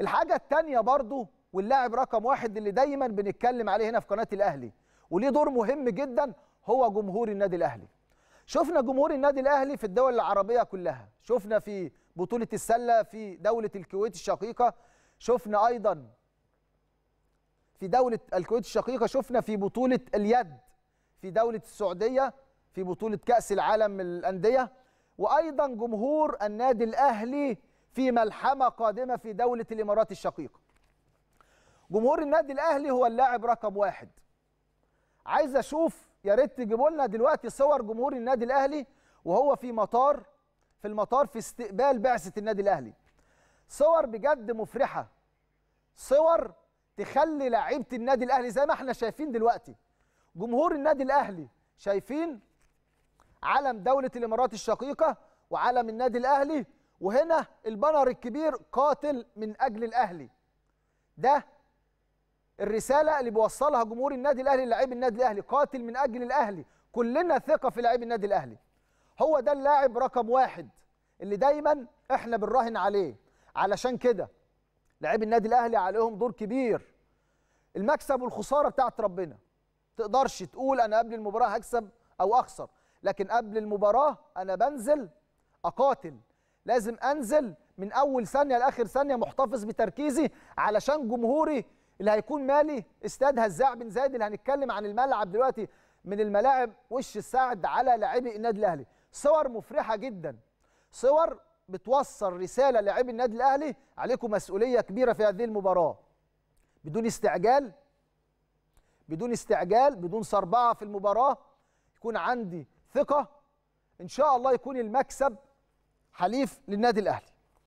الحاجه التانية برضو واللاعب رقم واحد اللي دايما بنتكلم عليه هنا في قناه الاهلي وليه دور مهم جدا هو جمهور النادي الاهلي شفنا جمهور النادي الاهلي في الدول العربيه كلها شفنا في بطوله السله في دوله الكويت الشقيقه شفنا ايضا في دوله الكويت الشقيقه شفنا في بطوله اليد في دوله السعوديه في بطوله كاس العالم للانديه وايضا جمهور النادي الاهلي في ملحمة قادمة في دولة الإمارات الشقيقة جمهور النادي الأهلي هو اللاعب رقم واحد عايز أشوف يا ريت تجيبوا لنا دلوقتي صور جمهور النادي الأهلي وهو في مطار في المطار في استقبال بعثة النادي الأهلي صور بجد مفرحة صور تخلي لعيبة النادي الأهلي زي ما احنا شايفين دلوقتي جمهور النادي الأهلي شايفين علم دولة الإمارات الشقيقة وعلم النادي الأهلي وهنا البنر الكبير قاتل من اجل الاهلي ده الرساله اللي بيوصلها جمهور النادي الاهلي للاعبي النادي الاهلي قاتل من اجل الاهلي كلنا ثقه في لاعبي النادي الاهلي هو ده اللاعب رقم واحد اللي دايما احنا بنراهن عليه علشان كده لاعبي النادي الاهلي عليهم دور كبير المكسب والخساره بتاعت ربنا تقدرش تقول انا قبل المباراه هكسب او اخسر لكن قبل المباراه انا بنزل اقاتل لازم انزل من اول ثانيه لاخر ثانيه محتفظ بتركيزي علشان جمهوري اللي هيكون مالي استاد هزاع بن زايد اللي هنتكلم عن الملعب دلوقتي من الملاعب وش السعد على لاعبي النادي الاهلي صور مفرحه جدا صور بتوصل رساله لاعبي النادي الاهلي عليكم مسؤوليه كبيره في هذه المباراه بدون استعجال بدون استعجال بدون صربعه في المباراه يكون عندي ثقه ان شاء الله يكون المكسب حليف للنادي الاهلي